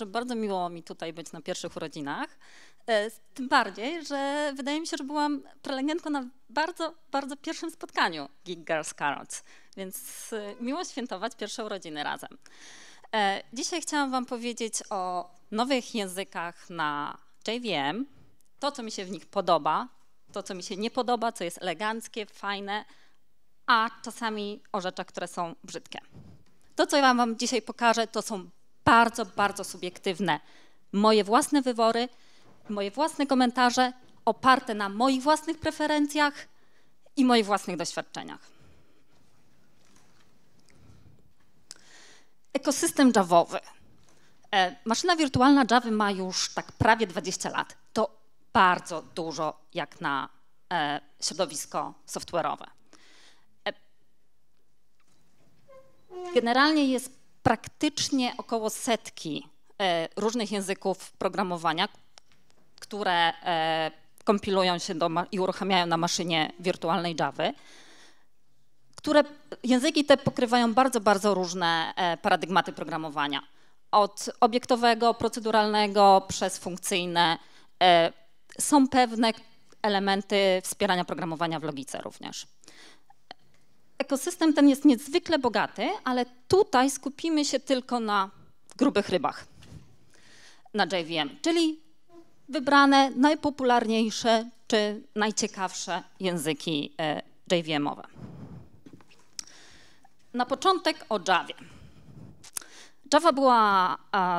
że bardzo miło mi tutaj być na pierwszych urodzinach. E, tym bardziej, że wydaje mi się, że byłam prelegentką na bardzo, bardzo pierwszym spotkaniu Geek Girls Carrots, więc e, miło świętować pierwsze urodziny razem. E, dzisiaj chciałam Wam powiedzieć o nowych językach na JVM, to co mi się w nich podoba, to co mi się nie podoba, co jest eleganckie, fajne, a czasami o rzeczach, które są brzydkie. To, co ja Wam dzisiaj pokażę, to są bardzo, bardzo subiektywne. Moje własne wybory, moje własne komentarze oparte na moich własnych preferencjach i moich własnych doświadczeniach. Ekosystem Javowy. E, maszyna wirtualna Java ma już tak prawie 20 lat. To bardzo dużo jak na e, środowisko software'owe. E, generalnie jest praktycznie około setki e, różnych języków programowania, które e, kompilują się do, i uruchamiają na maszynie wirtualnej Java, które języki te pokrywają bardzo, bardzo różne e, paradygmaty programowania. Od obiektowego, proceduralnego przez funkcyjne. Są pewne elementy wspierania programowania w logice również ekosystem ten jest niezwykle bogaty, ale tutaj skupimy się tylko na grubych rybach, na JVM, czyli wybrane najpopularniejsze czy najciekawsze języki e, JVM-owe. Na początek o Java. Java była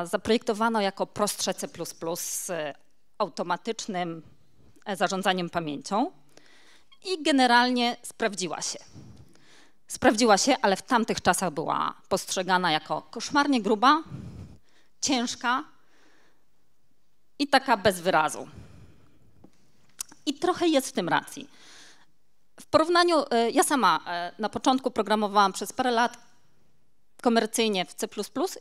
zaprojektowana jako prostsze C++ z automatycznym e, zarządzaniem pamięcią i generalnie sprawdziła się. Sprawdziła się, ale w tamtych czasach była postrzegana jako koszmarnie gruba, ciężka i taka bez wyrazu. I trochę jest w tym racji. W porównaniu, e, ja sama e, na początku programowałam przez parę lat komercyjnie w C++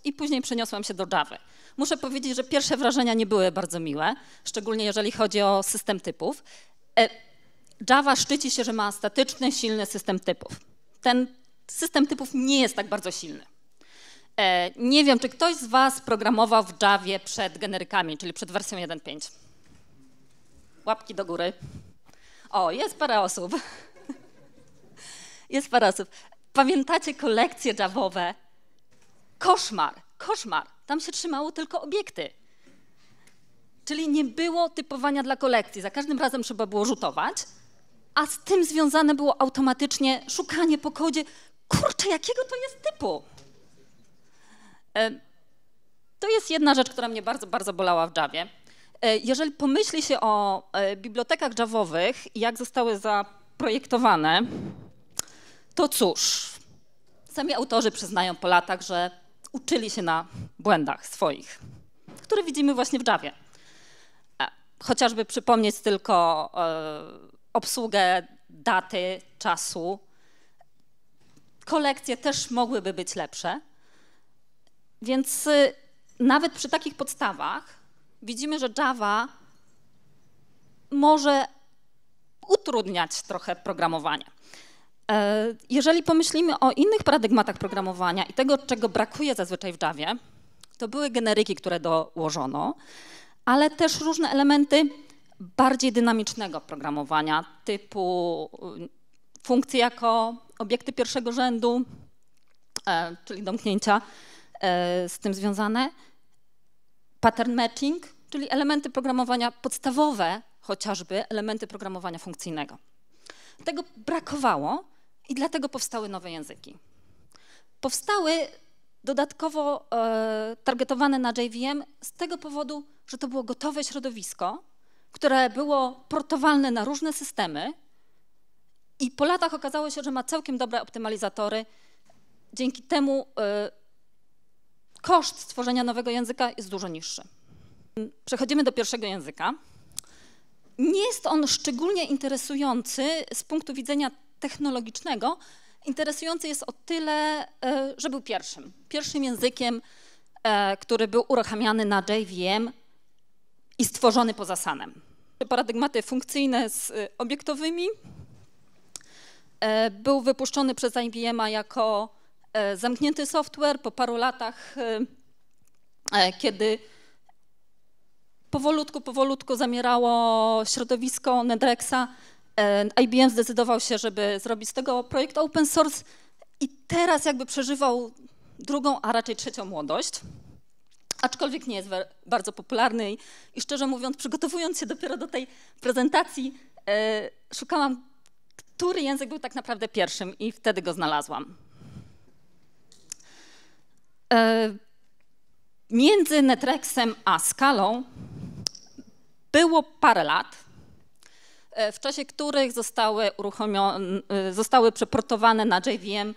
i później przeniosłam się do Java. Muszę powiedzieć, że pierwsze wrażenia nie były bardzo miłe, szczególnie jeżeli chodzi o system typów. E, Java szczyci się, że ma statyczny, silny system typów ten system typów nie jest tak bardzo silny. E, nie wiem, czy ktoś z Was programował w Javie przed generykami, czyli przed wersją 1.5. Łapki do góry. O, jest parę osób. Jest parę osób. Pamiętacie kolekcje javowe? Koszmar, koszmar. Tam się trzymało tylko obiekty. Czyli nie było typowania dla kolekcji. Za każdym razem trzeba było rzutować, a z tym związane było automatycznie szukanie po kodzie, kurczę, jakiego to jest typu? E, to jest jedna rzecz, która mnie bardzo, bardzo bolała w Javie. E, jeżeli pomyśli się o e, bibliotekach Javowych i jak zostały zaprojektowane, to cóż, sami autorzy przyznają po latach, że uczyli się na błędach swoich, które widzimy właśnie w Javie. Chociażby przypomnieć tylko obsługę daty, czasu. Kolekcje też mogłyby być lepsze. Więc y, nawet przy takich podstawach widzimy, że Java może utrudniać trochę programowanie. E, jeżeli pomyślimy o innych paradygmatach programowania i tego, czego brakuje zazwyczaj w Javie, to były generyki, które dołożono, ale też różne elementy bardziej dynamicznego programowania, typu y, funkcje jako obiekty pierwszego rzędu, e, czyli domknięcia e, z tym związane, pattern matching, czyli elementy programowania podstawowe, chociażby elementy programowania funkcyjnego. Tego brakowało i dlatego powstały nowe języki. Powstały dodatkowo e, targetowane na JVM z tego powodu, że to było gotowe środowisko, które było portowalne na różne systemy i po latach okazało się, że ma całkiem dobre optymalizatory. Dzięki temu y, koszt stworzenia nowego języka jest dużo niższy. Przechodzimy do pierwszego języka. Nie jest on szczególnie interesujący z punktu widzenia technologicznego. Interesujący jest o tyle, y, że był pierwszym. Pierwszym językiem, y, który był uruchamiany na JVM i stworzony poza sanem. Paradygmaty funkcyjne z y, obiektowymi e, był wypuszczony przez IBM jako e, zamknięty software po paru latach, y, e, kiedy powolutku, powolutku zamierało środowisko Nedrexa. IBM zdecydował się, żeby zrobić z tego projekt open source i teraz jakby przeżywał drugą, a raczej trzecią młodość aczkolwiek nie jest bardzo popularny i, szczerze mówiąc, przygotowując się dopiero do tej prezentacji, e, szukałam, który język był tak naprawdę pierwszym i wtedy go znalazłam. E, między Netrexem a Skalą było parę lat, e, w czasie których zostały, zostały przeportowane na JVM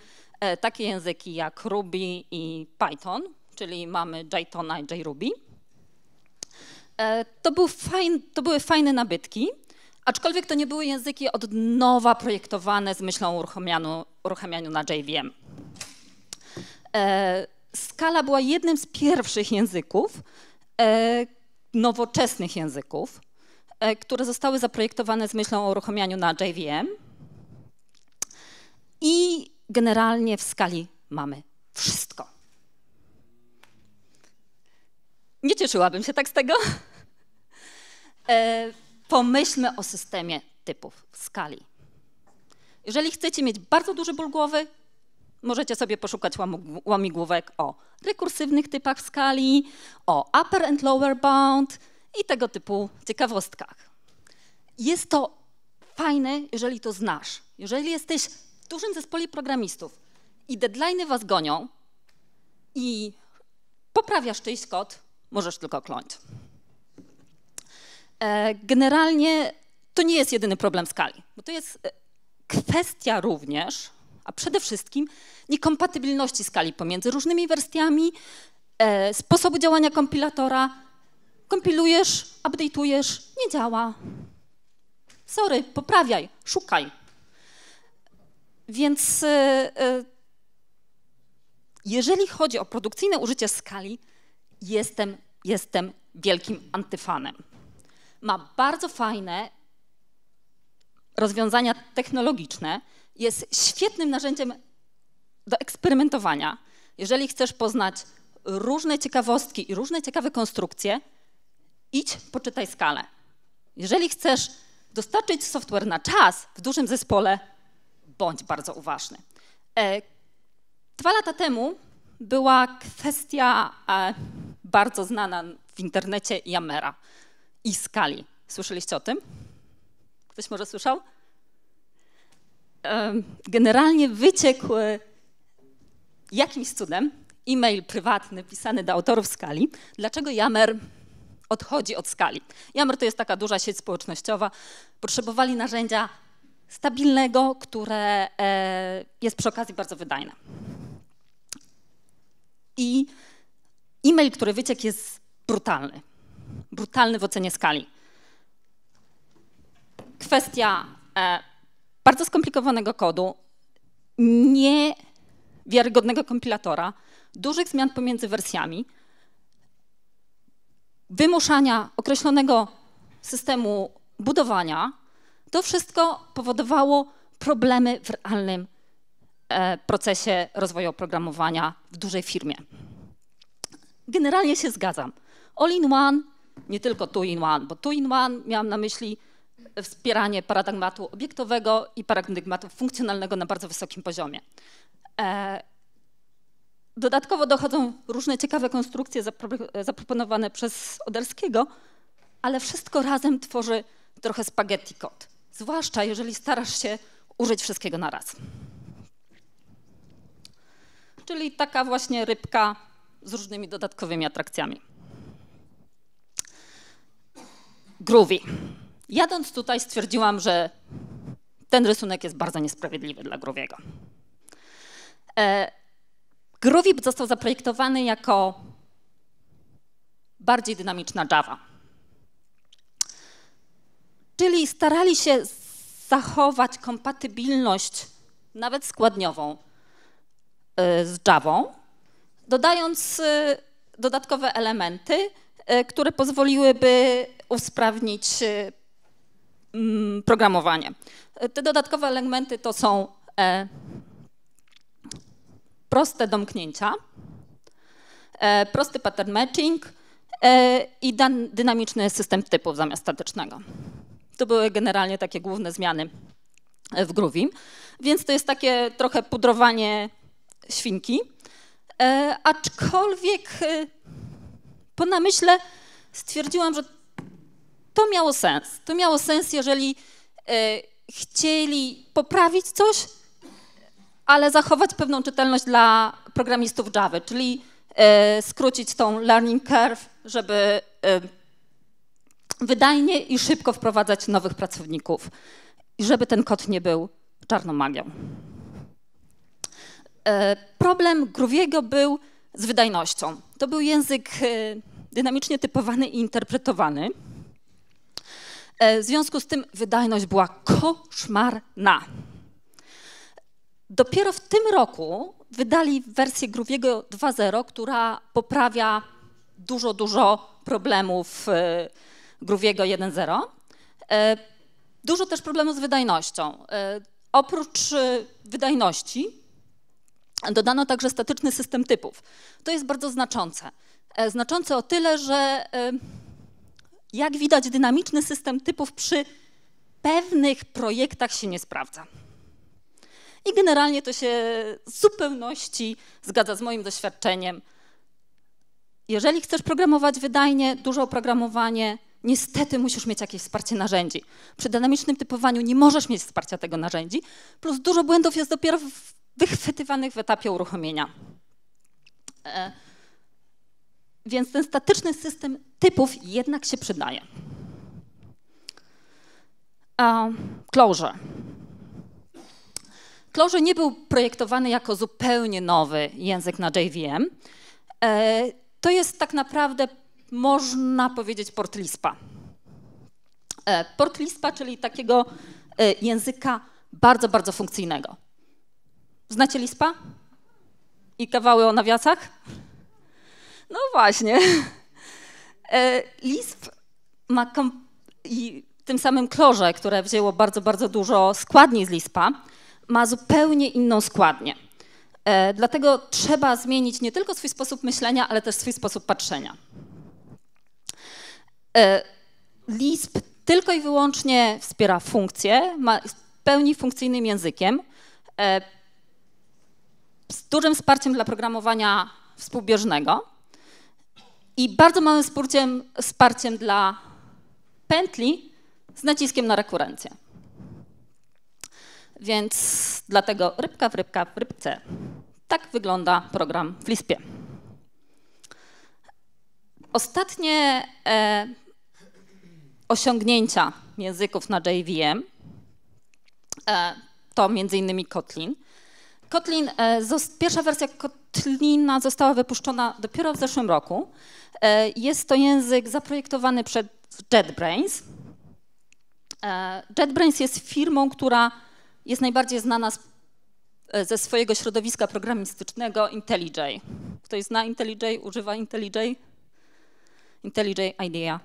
takie języki jak Ruby i Python czyli mamy Jaytona i JRuby. E, to, był fajn, to były fajne nabytki, aczkolwiek to nie były języki od nowa projektowane z myślą o uruchamianiu, uruchamianiu na JVM. E, skala była jednym z pierwszych języków, e, nowoczesnych języków, które zostały zaprojektowane z myślą o uruchamianiu na JVM. I generalnie w skali mamy wszystko. nie cieszyłabym się tak z tego. E, pomyślmy o systemie typów, skali. Jeżeli chcecie mieć bardzo duży ból głowy, możecie sobie poszukać łamigłówek o rekursywnych typach skali, o upper and lower bound i tego typu ciekawostkach. Jest to fajne, jeżeli to znasz. Jeżeli jesteś w dużym zespole programistów i deadline'y was gonią i poprawiasz czyjś kod, możesz tylko kląć. E, generalnie to nie jest jedyny problem skali, bo to jest e, kwestia również, a przede wszystkim niekompatybilności skali pomiędzy różnymi wersjami, e, sposobu działania kompilatora. Kompilujesz, update'ujesz, nie działa. Sorry, poprawiaj, szukaj. Więc jeżeli chodzi o produkcyjne użycie skali, jestem, jestem wielkim antyfanem. Ma bardzo fajne rozwiązania technologiczne, jest świetnym narzędziem do eksperymentowania. Jeżeli chcesz poznać różne ciekawostki i różne ciekawe konstrukcje, idź, poczytaj skalę. Jeżeli chcesz dostarczyć software na czas w dużym zespole, bądź bardzo uważny. E, dwa lata temu była kwestia e, bardzo znana w internecie Yamera i Skali. Słyszeliście o tym? Ktoś może słyszał? Generalnie wyciekł e, jakimś cudem e-mail prywatny pisany do autorów Skali, dlaczego Yammer odchodzi od Skali. Yammer to jest taka duża sieć społecznościowa. Potrzebowali narzędzia stabilnego, które e, jest przy okazji bardzo wydajne. I E-mail, który wyciekł, jest brutalny. Brutalny w ocenie skali. Kwestia e, bardzo skomplikowanego kodu, niewiarygodnego kompilatora, dużych zmian pomiędzy wersjami, wymuszania określonego systemu budowania, to wszystko powodowało problemy w realnym e, procesie rozwoju oprogramowania w dużej firmie. Generalnie się zgadzam. All in one, nie tylko two in one, bo two in one miałam na myśli wspieranie paradygmatu obiektowego i paradygmatu funkcjonalnego na bardzo wysokim poziomie. E, dodatkowo dochodzą różne ciekawe konstrukcje zaproponowane przez Odelskiego, ale wszystko razem tworzy trochę spaghetti kod, zwłaszcza jeżeli starasz się użyć wszystkiego na raz. Czyli taka właśnie rybka z różnymi dodatkowymi atrakcjami. Groovy. Jadąc tutaj stwierdziłam, że ten rysunek jest bardzo niesprawiedliwy dla Grooviego. E, Groovy został zaprojektowany jako bardziej dynamiczna Java. Czyli starali się zachować kompatybilność nawet składniową e, z Javą, dodając y, dodatkowe elementy, y, które pozwoliłyby usprawnić y, mm, programowanie. Te dodatkowe elementy to są e, proste domknięcia, e, prosty pattern matching e, i dynamiczny system typów zamiast statycznego. To były generalnie takie główne zmiany w Groovim, więc to jest takie trochę pudrowanie świnki. E, aczkolwiek e, po namyśle stwierdziłam, że to miało sens. To miało sens, jeżeli e, chcieli poprawić coś, ale zachować pewną czytelność dla programistów Java, czyli e, skrócić tą learning curve, żeby e, wydajnie i szybko wprowadzać nowych pracowników, żeby ten kod nie był czarną magią. E, problem Gruwiego był z wydajnością. To był język e, dynamicznie typowany i interpretowany. E, w związku z tym wydajność była koszmarna. Dopiero w tym roku wydali wersję Gruwiego 2.0, która poprawia dużo, dużo problemów Gruwiego 1.0. Dużo też problemów z wydajnością. Oprócz wydajności Dodano także statyczny system typów. To jest bardzo znaczące. E, znaczące o tyle, że e, jak widać, dynamiczny system typów przy pewnych projektach się nie sprawdza. I generalnie to się w zupełności zgadza z moim doświadczeniem. Jeżeli chcesz programować wydajnie, dużo oprogramowanie, niestety musisz mieć jakieś wsparcie narzędzi. Przy dynamicznym typowaniu nie możesz mieć wsparcia tego narzędzi, plus dużo błędów jest dopiero w wychwytywanych w etapie uruchomienia. E, więc ten statyczny system typów jednak się przydaje. Clojure. Clojure nie był projektowany jako zupełnie nowy język na JVM. E, to jest tak naprawdę, można powiedzieć, port Lispa. E, port Lispa, czyli takiego języka bardzo, bardzo funkcyjnego. Znacie Lispa? I kawały o nawiasach? No właśnie. E, Lisp ma i tym samym klorze, które wzięło bardzo, bardzo dużo składni z Lispa, ma zupełnie inną składnię. E, dlatego trzeba zmienić nie tylko swój sposób myślenia, ale też swój sposób patrzenia. E, Lisp tylko i wyłącznie wspiera funkcje, ma, pełni funkcyjnym językiem, z dużym wsparciem dla programowania współbieżnego i bardzo małym wsparciem, wsparciem dla pętli z naciskiem na rekurencję. Więc dlatego rybka w rybka w rybce. Tak wygląda program w Lispie. Ostatnie e, osiągnięcia języków na JVM e, to m.in. Kotlin. Kotlin, e, pierwsza wersja Kotlina została wypuszczona dopiero w zeszłym roku. E, jest to język zaprojektowany przez JetBrains. E, JetBrains jest firmą, która jest najbardziej znana z, ze swojego środowiska programistycznego IntelliJ. Ktoś zna IntelliJ, używa IntelliJ? IntelliJ IDEA.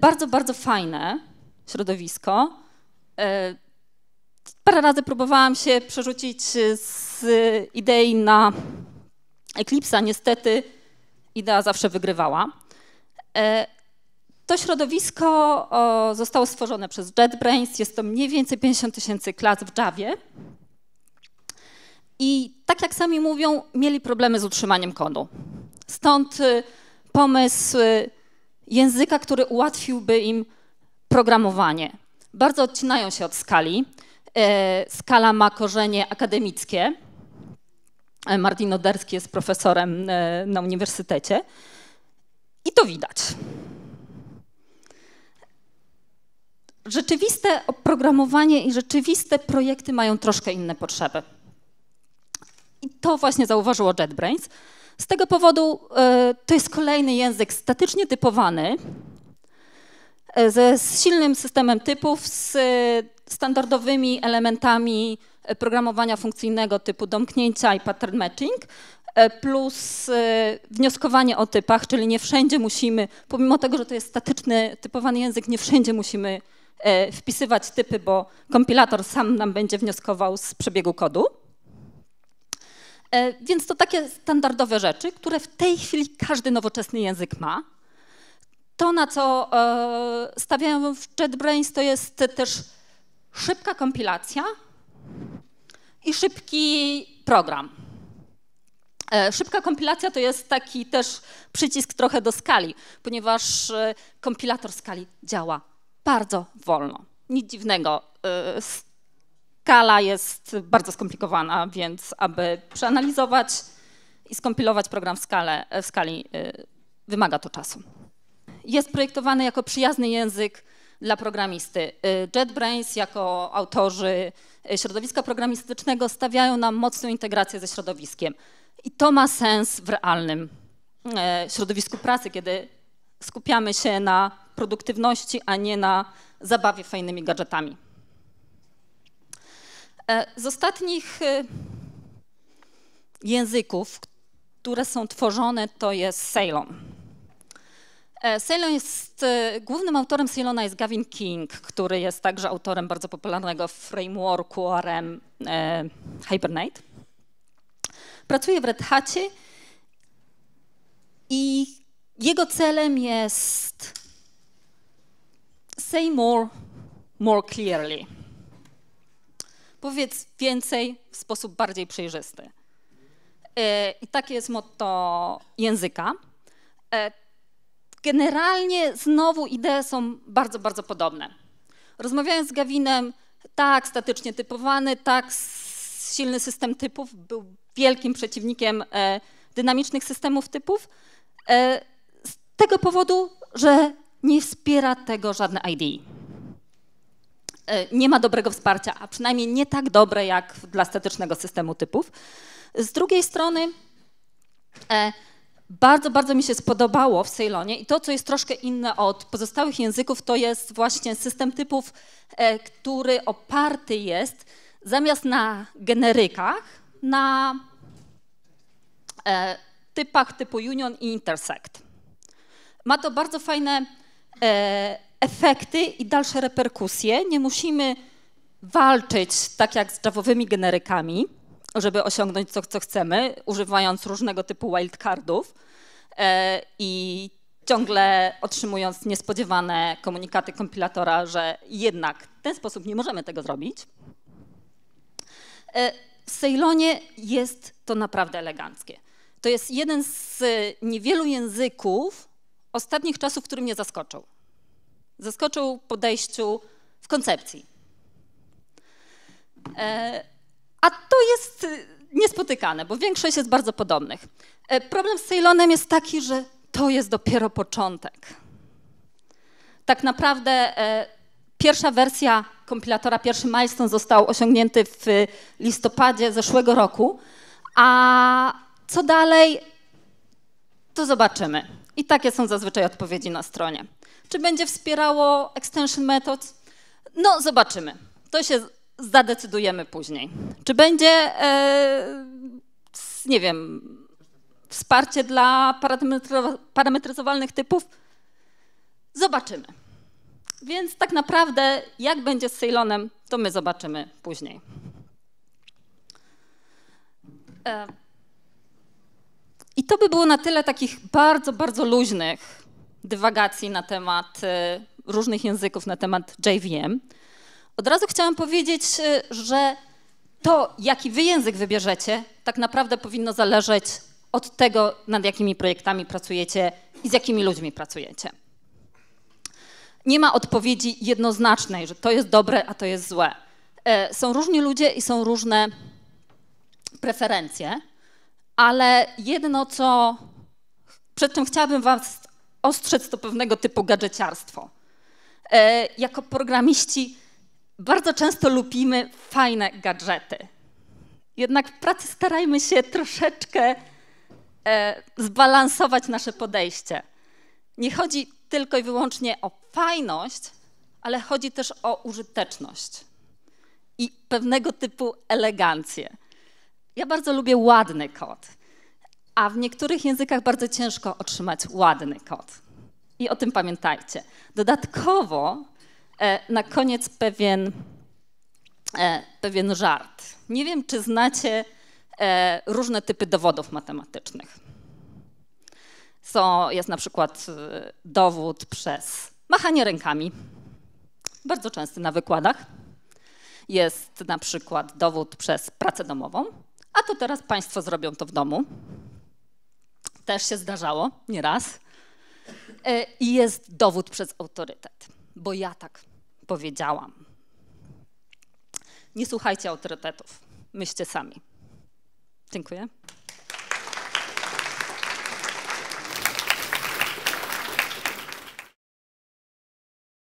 Bardzo, bardzo fajne środowisko parę razy próbowałam się przerzucić y, z idei na Eclipse'a. Niestety idea zawsze wygrywała. E, to środowisko zostało stworzone przez JetBrains. Jest to mniej więcej 50 tysięcy klas w Javie. I tak jak sami mówią, mieli problemy z utrzymaniem kodu. Stąd y, pomysł y, języka, który ułatwiłby im programowanie. Bardzo odcinają się od skali. E, skala ma korzenie akademickie. E, Martin Oderski jest profesorem e, na uniwersytecie. I to widać. Rzeczywiste oprogramowanie i rzeczywiste projekty mają troszkę inne potrzeby. I to właśnie zauważyło JetBrains. Z tego powodu to jest kolejny język statycznie typowany, z silnym systemem typów, z standardowymi elementami e, programowania funkcyjnego typu domknięcia i pattern matching, e, plus e, wnioskowanie o typach, czyli nie wszędzie musimy, pomimo tego, że to jest statyczny, typowany język, nie wszędzie musimy wpisywać typy, bo kompilator sam nam będzie wnioskował z przebiegu kodu. Więc to takie standardowe rzeczy, które w tej chwili każdy nowoczesny język ma. To, na co stawiają w JetBrains, to jest też szybka kompilacja i szybki program. E, szybka kompilacja to jest taki też przycisk trochę do skali, ponieważ e, kompilator skali działa bardzo wolno. Nic dziwnego. E, skala jest bardzo skomplikowana, więc aby przeanalizować i skompilować program w, skale, w skali, wymaga to czasu. Jest projektowany jako przyjazny język dla programisty. Y, JetBrains jako autorzy y, środowiska programistycznego stawiają nam mocną integrację ze środowiskiem. I to ma sens w realnym y, środowisku pracy, kiedy skupiamy się na produktywności, a nie na zabawie fajnymi gadżetami. Z ostatnich języków, które są tworzone, to jest Ceylon. E, Ceylon jest, e, głównym autorem Ceylona jest Gavin King, który jest także autorem bardzo popularnego frameworku ORM e, Hibernate. Pracuje w Red Hacie i jego celem jest say more, more clearly. Powiedz więcej w sposób bardziej przejrzysty. E, I takie jest motto języka generalnie znowu idee są bardzo, bardzo podobne. Rozmawiając z Gawinem, tak statycznie typowany, tak silny system typów był wielkim przeciwnikiem e, dynamicznych systemów typów e, z tego powodu, że nie wspiera tego żadne IDE. Nie ma dobrego wsparcia, a przynajmniej nie tak dobre jak dla statycznego systemu typów. Z drugiej strony e, bardzo, bardzo mi się spodobało w Ceylonie i to, co jest troszkę inne od pozostałych języków, to jest właśnie system typów, e, który oparty jest zamiast na generykach, na e, typach typu union i intersect. Ma to bardzo fajne e, efekty i dalsze reperkusje. Nie musimy walczyć tak jak z javowymi generykami żeby osiągnąć to, co chcemy, używając różnego typu wildcardów e, i ciągle otrzymując niespodziewane komunikaty kompilatora, że jednak w ten sposób nie możemy tego zrobić. E, w Ceylonie jest to naprawdę eleganckie. To jest jeden z e, niewielu języków ostatnich czasów, który mnie zaskoczył. Zaskoczył podejściu w koncepcji. A to jest y, niespotykane, bo większość jest bardzo podobnych. E, problem z Ceylonem jest taki, że to jest dopiero początek. Tak naprawdę e, pierwsza wersja kompilatora, pierwszy milestone został osiągnięty w listopadzie zeszłego roku, a co dalej, to zobaczymy. I takie są zazwyczaj odpowiedzi na stronie. Czy będzie wspierało extension methods? No, zobaczymy. To się zadecydujemy później. Czy będzie, e, nie wiem, wsparcie dla parametryzo parametryzowalnych typów? Zobaczymy. Więc tak naprawdę, jak będzie z Ceylonem, to my zobaczymy później. E, I to by było na tyle takich bardzo, bardzo luźnych dywagacji na temat e, różnych języków, na temat JVM. Od razu chciałam powiedzieć, y, że to, jaki wy język wybierzecie, tak naprawdę powinno zależeć od tego, nad jakimi projektami pracujecie i z jakimi ludźmi pracujecie. Nie ma odpowiedzi jednoznacznej, że to jest dobre, a to jest złe. E, są różni ludzie i są różne preferencje, ale jedno, co przed czym chciałabym Was ostrzec, to pewnego typu gadżeciarstwo. E, jako programiści bardzo często lubimy fajne gadżety. Jednak w pracy starajmy się troszeczkę e, zbalansować nasze podejście. Nie chodzi tylko i wyłącznie o fajność, ale chodzi też o użyteczność i pewnego typu elegancję. Ja bardzo lubię ładny kod, a w niektórych językach bardzo ciężko otrzymać ładny kod. I o tym pamiętajcie. Dodatkowo E, na koniec pewien, e, pewien żart. Nie wiem, czy znacie e, różne typy dowodów matematycznych. Co jest na przykład dowód przez machanie rękami, bardzo częsty na wykładach. Jest na przykład dowód przez pracę domową, a to teraz Państwo zrobią to w domu. Też się zdarzało nieraz. I jest dowód przez autorytet bo ja tak powiedziałam. Nie słuchajcie autorytetów, myślcie sami. Dziękuję.